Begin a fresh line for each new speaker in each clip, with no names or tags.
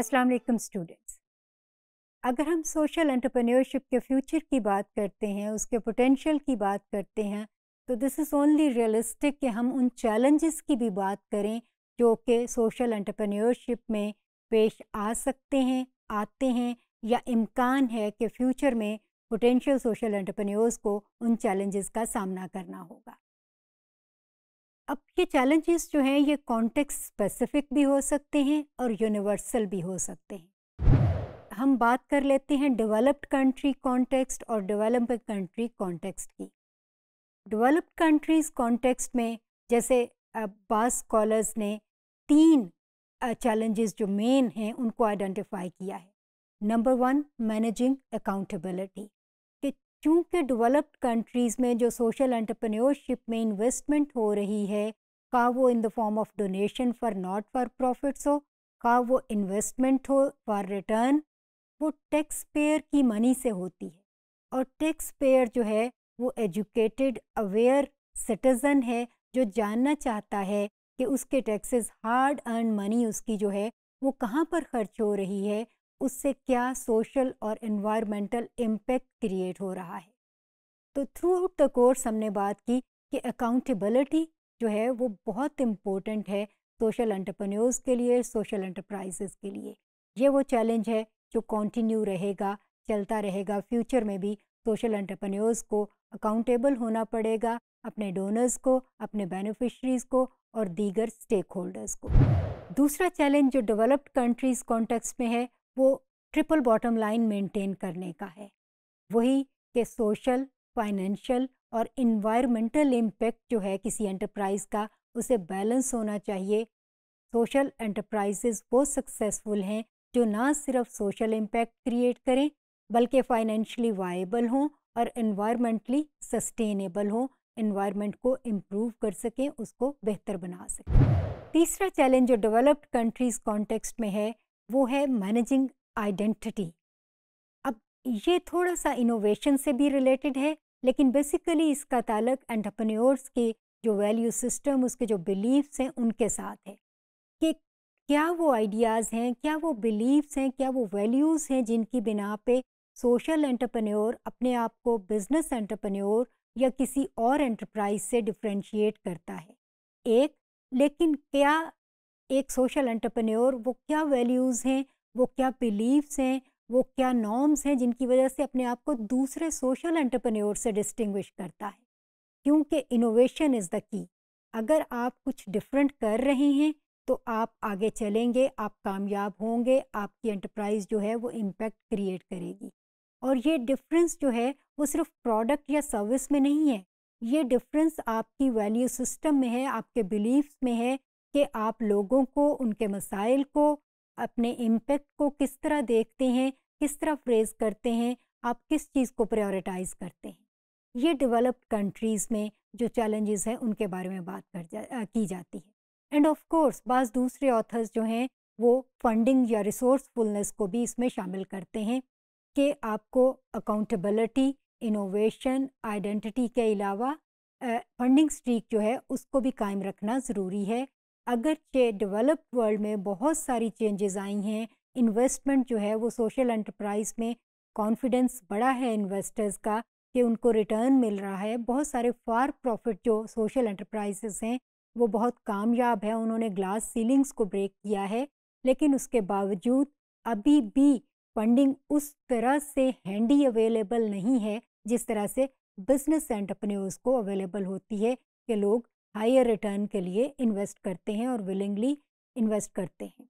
अस्सलाम वालेकुम स्टूडेंट्स अगर हम सोशल एंटरप्रेन्योरशिप के फ्यूचर की बात करते हैं उसके पोटेंशियल की बात करते हैं तो दिस इज़ ओनली रियलिस्टिक कि हम उन चैलेंजेस की भी बात करें जो कि सोशल एंटरप्रेन्योरशिप में पेश आ सकते हैं आते हैं या इम्कान है कि फ्यूचर में पोटेंशियल सोशल एंटरप्रेन्योर्स को उन चैलेंजेस का सामना करना होगा अब ये चैलेंजेस जो हैं ये कॉन्टेक्स्ट स्पेसिफिक भी हो सकते हैं और यूनिवर्सल भी हो सकते हैं हम बात कर लेते हैं डेवलप्ड कंट्री कॉन्टेक्स्ट और डेवलपिंग कंट्री कॉन्टेक्स्ट की डेवलप्ड कंट्रीज कॉन्टेक्स्ट में जैसे बास स्कॉलर्स ने तीन चैलेंजेस जो मेन हैं उनको आइडेंटिफाई किया है नंबर वन मैनेजिंग अकाउंटेबिलिटी चूँकि डेवलप्ड कंट्रीज़ में जो सोशल एंटरप्रेन्योरशिप में इन्वेस्टमेंट हो रही है का वो in the form of donation for not for profits हो का वो इन्वेस्टमेंट हो फॉर रिटर्न वो टैक्स पेयर की मनी से होती है और टैक्स पेयर जो है वो एजुकेटेड अवेयर सिटीज़न है जो जानना चाहता है कि उसके टैक्सेस हार्ड अर्न मनी उसकी जो है वो कहाँ पर खर्च हो रही है उससे क्या सोशल और इन्वायरमेंटल इम्पैक्ट क्रिएट हो रहा है तो थ्रू आउट द कोर्स हमने बात की कि अकाउंटेबिलिटी जो है वो बहुत इम्पोर्टेंट है सोशल एंटरप्रेन्योर्स के लिए सोशल एंटरप्राइजेस के लिए ये वो चैलेंज है जो कंटिन्यू रहेगा चलता रहेगा फ्यूचर में भी सोशल एंटरप्रेन्योर्स को अकाउंटेबल होना पड़ेगा अपने डोनर्स को अपने बेनिफिशरीज को और दीगर स्टेक होल्डर्स को दूसरा चैलेंज जो डेवलप्ड कंट्रीज कॉन्टेक्स्ट में है वो ट्रिपल बॉटम लाइन मेंटेन करने का है वही कि सोशल फाइनेंशियल और इन्वायरमेंटल इम्पेक्ट जो है किसी एंटरप्राइज़ का उसे बैलेंस होना चाहिए सोशल एंटरप्राइजेज वो सक्सेसफुल हैं जो ना सिर्फ सोशल इम्पैक्ट क्रिएट करें बल्कि फ़ाइनेंशली वाइबल हों और इन्वायरमेंटली सस्टेनेबल हों इन्वायरमेंट को इम्प्रूव कर सकें उसको बेहतर बना सकें तीसरा चैलेंज जो डेवलप्ड कंट्रीज़ कॉन्टेक्स्ट में है वो है मैनेजिंग आइडेंटिटी अब ये थोड़ा सा इनोवेशन से भी रिलेटेड है लेकिन बेसिकली इसका ताल्लक एंटरप्रेन्योर्स के जो वैल्यू सिस्टम उसके जो बिलीव्स हैं उनके साथ है कि क्या वो आइडियाज़ हैं क्या वो बिलीव्स हैं क्या वो वैल्यूज़ हैं जिनकी बिना पे सोशल एंटरप्रेन्योर अपने आप को बिजनेस एंटरप्रेन्योर या किसी और एंटरप्राइज से डिफ्रेंशिएट करता है एक लेकिन क्या एक सोशल एंटरप्रेन्योर वो क्या वैल्यूज़ हैं वो क्या बिलीव्स हैं वो क्या नॉर्म्स हैं जिनकी वजह से अपने आप को दूसरे सोशल एंटरप्रेन्योर से डिस्टिंग्विश करता है क्योंकि इनोवेशन इज़ द की अगर आप कुछ डिफरेंट कर रहे हैं तो आप आगे चलेंगे आप कामयाब होंगे आपकी एंटरप्राइज जो है वो इम्पैक्ट क्रिएट करेगी और ये डिफरेंस जो है वो सिर्फ प्रोडक्ट या सर्विस में नहीं है ये डिफरेंस आपकी वैल्यू सिस्टम में है आपके बिलीफ्स में है कि आप लोगों को उनके मसाइल को अपने इम्पेक्ट को किस तरह देखते हैं किस तरह फ्रेज करते हैं आप किस चीज़ को प्रायोरिटाइज करते हैं ये डेवलप्ड कंट्रीज़ में जो चैलेंजेस हैं उनके बारे में बात कर जा आ, की जाती है एंड ऑफ कोर्स बाज़ दूसरे ऑथर्स जो हैं वो फंडिंग या रिसोर्सफुलनेस को भी इसमें शामिल करते हैं कि आपको अकाउंटेबिलिटी इनोवेशन आइडेंटिटी के अलावा फंडिंग स्ट्रीक जो है उसको भी कायम रखना ज़रूरी है अगरचे डेवलप्ड वर्ल्ड में बहुत सारी चेंजेस आई हैं इन्वेस्टमेंट जो है वो सोशल एंटरप्राइज में कॉन्फिडेंस बड़ा है इन्वेस्टर्स का कि उनको रिटर्न मिल रहा है बहुत सारे फार प्रॉफिट जो सोशल एंटरप्राइजेस हैं वो बहुत कामयाब है उन्होंने ग्लास सीलिंग्स को ब्रेक किया है लेकिन उसके बावजूद अभी भी फंडिंग उस तरह से हैंडी अवेलेबल नहीं है जिस तरह से बिजनेस एंटरप्रेन्योर्स को अवेलेबल होती है कि लोग हायर रिटर्न के लिए इन्वेस्ट करते हैं और विलिंगली इन्वेस्ट करते हैं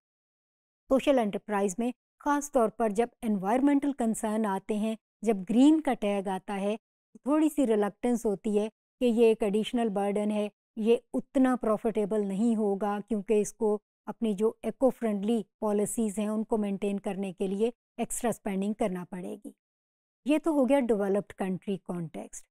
सोशल एंटरप्राइज में ख़ास तौर पर जब एनवायरमेंटल कंसर्न आते हैं जब ग्रीन का टैग आता है थोड़ी सी रिलक्टेंस होती है कि ये एक एडिशनल बर्डन है ये उतना प्रॉफिटेबल नहीं होगा क्योंकि इसको अपनी जो एको फ्रेंडली पॉलिसीज़ हैं उनको मेंटेन करने के लिए एक्स्ट्रा स्पेंडिंग करना पड़ेगी ये तो हो गया developed country context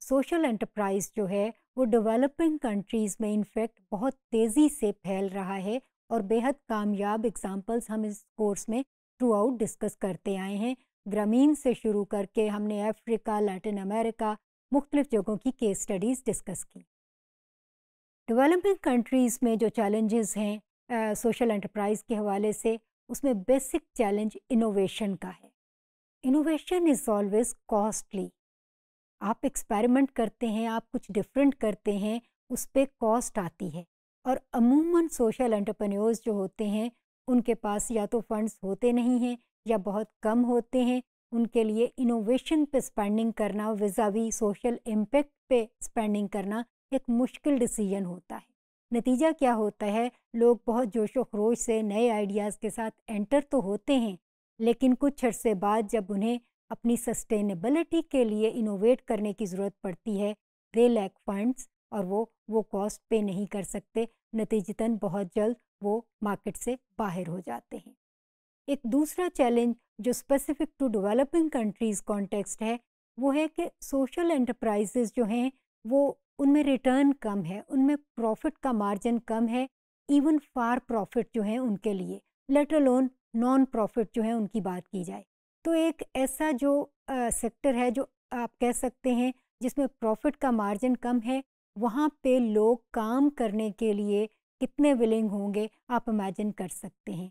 social enterprise जो है वो डेवलपिंग कंट्रीज़ में इनफैक्ट बहुत तेज़ी से फैल रहा है और बेहद कामयाब एग्जाम्पल्स हम इस कोर्स में थ्रू आउट डिस्कस करते आए हैं ग्रामीण से शुरू करके हमने अफ्रीका लैटिन अमेरिका मुख्तलिफ़ जगहों की केस स्टडीज़ डिस्कस की डेवलपिंग कंट्रीज़ में जो चैलेंजेस हैं सोशल एंटरप्राइज के हवाले से उसमें बेसिक चैलेंज इनोवेशन का है इनोवेशन इज़ ऑलवेज कॉस्टली आप एक्सपेरिमेंट करते हैं आप कुछ डिफरेंट करते हैं उस पर कॉस्ट आती है और अमूमन सोशल एंटरप्रेन्योर्स जो होते हैं उनके पास या तो फंड्स होते नहीं हैं या बहुत कम होते हैं उनके लिए इनोवेशन पे स्पेंडिंग करना विजावी सोशल इम्पेक्ट पे स्पेंडिंग करना एक मुश्किल डिसीजन होता है नतीजा क्या होता है लोग बहुत जोशो खरोश से नए आइडियाज़ के साथ एंटर तो होते हैं लेकिन कुछ अर्से बाद जब उन्हें अपनी सस्टेनेबिलिटी के लिए इनोवेट करने की ज़रूरत पड़ती है दे लैक फंड्स और वो वो कॉस्ट पे नहीं कर सकते नतीजतन बहुत जल्द वो मार्केट से बाहर हो जाते हैं एक दूसरा चैलेंज जो specific to developing countries context है वो है कि सोशल एंटरप्राइजेज जो हैं वो उनमें रिटर्न कम है उनमें प्रॉफिट का मार्जिन कम है इवन फार प्रॉफिट जो है उनके लिए लेटर लोन नॉन प्रॉफिट जो है उनकी बात की जाए तो एक ऐसा जो सेक्टर है जो आप कह सकते हैं जिसमें प्रॉफिट का मार्जिन कम है वहाँ पे लोग काम करने के लिए कितने विलिंग होंगे आप इमेजिन कर सकते हैं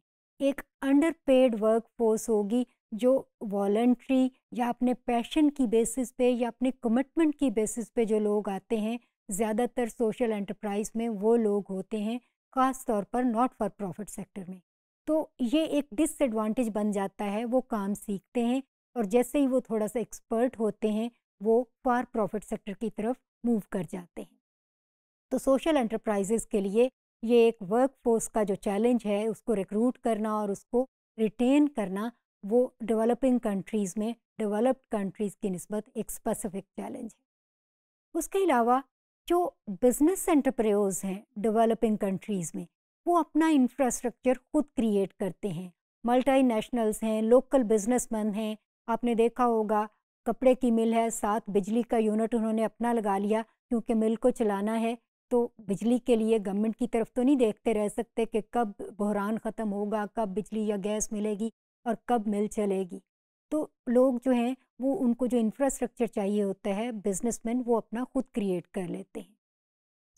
एक अंडर पेड वर्क फोर्स होगी जो वॉल्ट्री या अपने पैशन की बेसिस पे या अपने कमिटमेंट की बेसिस पे जो लोग आते हैं ज़्यादातर सोशल एंटरप्राइज में वो लोग होते हैं ख़ास तौर पर नॉट फॉर प्रॉफिट सेक्टर में तो ये एक डिसएडवांटेज बन जाता है वो काम सीखते हैं और जैसे ही वो थोड़ा सा एक्सपर्ट होते हैं वो फॉर प्रॉफिट सेक्टर की तरफ मूव कर जाते हैं तो सोशल एंटरप्राइजेस के लिए ये एक वर्क फोर्स का जो चैलेंज है उसको रिक्रूट करना और उसको रिटेन करना वो डेवलपिंग कंट्रीज़ में डेवलप्ड कंट्रीज़ की नस्बत एक स्पेसिफिक चैलेंज है उसके अलावा जो बिजनेस एंटरप्रेन्योर्स हैं डेवलपिंग कंट्रीज़ में वो अपना इंफ्रास्ट्रक्चर खुद क्रिएट करते हैं मल्टी नेशनल्स हैं लोकल बिजनेसमैन हैं आपने देखा होगा कपड़े की मिल है साथ बिजली का यूनिट उन्होंने अपना लगा लिया क्योंकि मिल को चलाना है तो बिजली के लिए गवर्नमेंट की तरफ तो नहीं देखते रह सकते कि कब बहरान ख़त्म होगा कब बिजली या गैस मिलेगी और कब मिल चलेगी तो लोग जो हैं वो उनको जो इंफ्रास्ट्रक्चर चाहिए होता है बिजनेसमैन वो अपना खुद क्रिएट कर लेते हैं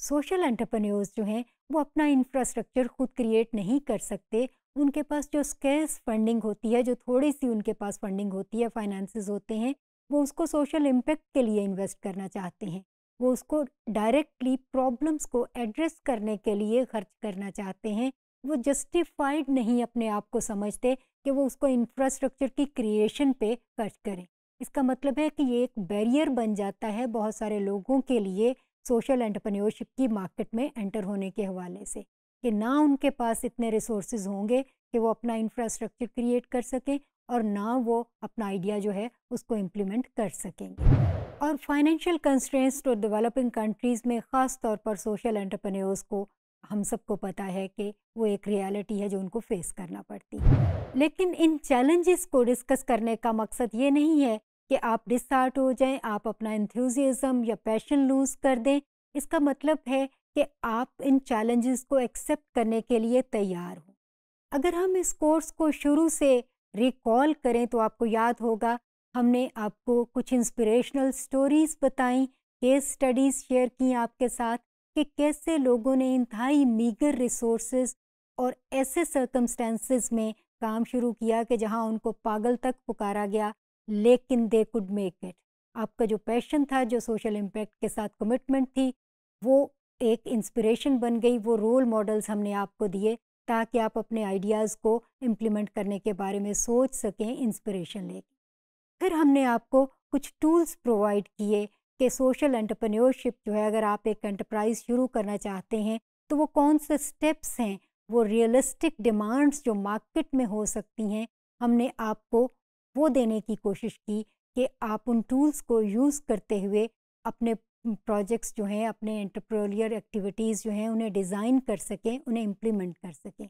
सोशल एंटरप्रेन्योर्स जो हैं वो अपना इंफ्रास्ट्रक्चर खुद क्रिएट नहीं कर सकते उनके पास जो स्केस फंडिंग होती है जो थोड़ी सी उनके पास फंडिंग होती है फाइनेंसेस होते हैं वो उसको सोशल इम्पेक्ट के लिए इन्वेस्ट करना चाहते हैं वो उसको डायरेक्टली प्रॉब्लम्स को एड्रेस करने के लिए खर्च करना चाहते हैं वो जस्टिफाइड नहीं अपने आप को समझते कि वो उसको इंफ्रास्ट्रक्चर की क्रिएशन पे खर्च करें इसका मतलब है कि ये एक बैरियर बन जाता है बहुत सारे लोगों के लिए सोशल एंटरप्रेन्योरशिप की मार्केट में एंटर होने के हवाले से कि ना उनके पास इतने रिसोर्स होंगे कि वो अपना इंफ्रास्ट्रक्चर क्रिएट कर सकें और ना वो अपना आइडिया जो है उसको इम्प्लीमेंट कर सकेंगे और फाइनेंशियल कंस्ट्रेंस तो डेवलपिंग कंट्रीज़ में ख़ास तौर पर सोशल एंटरप्रेन्योर्स को हम सबको पता है कि वो एक रियलिटी है जो उनको फेस करना पड़ती है लेकिन इन चैलेंजेस को डिस्कस करने का मकसद ये नहीं है कि आप डिसार्ट हो जाएं आप अपना इंथ्यूज़म या पैशन लूज़ कर दें इसका मतलब है कि आप इन चैलेंजेस को एक्सेप्ट करने के लिए तैयार हों अगर हम इस कोर्स को शुरू से रिकॉल करें तो आपको याद होगा हमने आपको कुछ इंस्पिरेशनल स्टोरीज बताई केस स्टडीज़ शेयर की आपके साथ कि कैसे लोगों ने इंतहाई मीगर रिसोर्स और ऐसे सर्कमस्टेंसेस में काम शुरू किया कि जहां उनको पागल तक पुकारा गया लेकिन दे कुड मेक इट आपका जो पैशन था जो सोशल इम्पैक्ट के साथ कमिटमेंट थी वो एक इंस्पिरेशन बन गई वो रोल मॉडल्स हमने आपको दिए ताकि आप अपने आइडियाज़ को इम्प्लीमेंट करने के बारे में सोच सकें इंस्पिरेशन ले फिर हमने आपको कुछ टूल्स प्रोवाइड किए कि सोशल एंटरप्रेन्योरशिप जो है अगर आप एक एंटरप्राइज शुरू करना चाहते हैं तो वो कौन से स्टेप्स हैं वो रियलिस्टिक डिमांड्स जो मार्केट में हो सकती हैं हमने आपको वो देने की कोशिश की कि आप उन टूल्स को यूज़ करते हुए अपने प्रोजेक्ट्स जो हैं अपने एंटरप्रोलियर एक्टिविटीज़ जो हैं उन्हें डिज़ाइन कर सकें उन्हें इम्प्लीमेंट कर सकें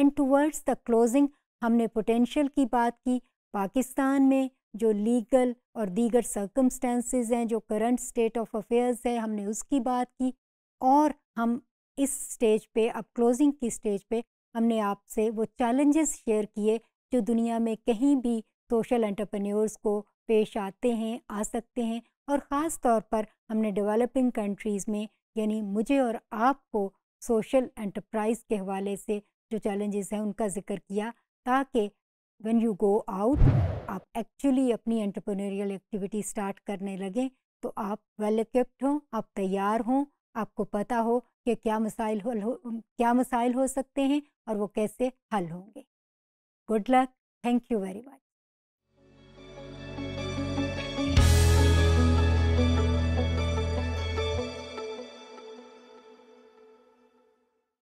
एंड टूवर्ड्स द क्लोजिंग हमने पोटेंशियल की बात की पाकिस्तान में जो लीगल और दीगर सर्कमस्टेंसेज हैं जो करंट स्टेट ऑफ अफेयर्स है हमने उसकी बात की और हम इस स्टेज पे अब क्लोजिंग की स्टेज पे हमने आपसे वो चैलेंजेस शेयर किए जो दुनिया में कहीं भी सोशल एंटरप्रेन्योर्स को पेश आते हैं आ सकते हैं और ख़ास तौर पर हमने डेवलपिंग कंट्रीज़ में यानी मुझे और आपको सोशल एंटरप्राइज के हवाले से जो चैलेंजेस हैं उनका जिक्र किया ताकि व्हेन यू गो आउट आप एक्चुअली अपनी एंटरप्रेन्योरियल एक्टिविटी स्टार्ट करने लगें तो आप वेल इक्विप्ड हों आप तैयार हों आपको पता हो कि क्या मसाइल हो क्या मसाइल हो सकते हैं और वो कैसे हल होंगे good luck thank you very much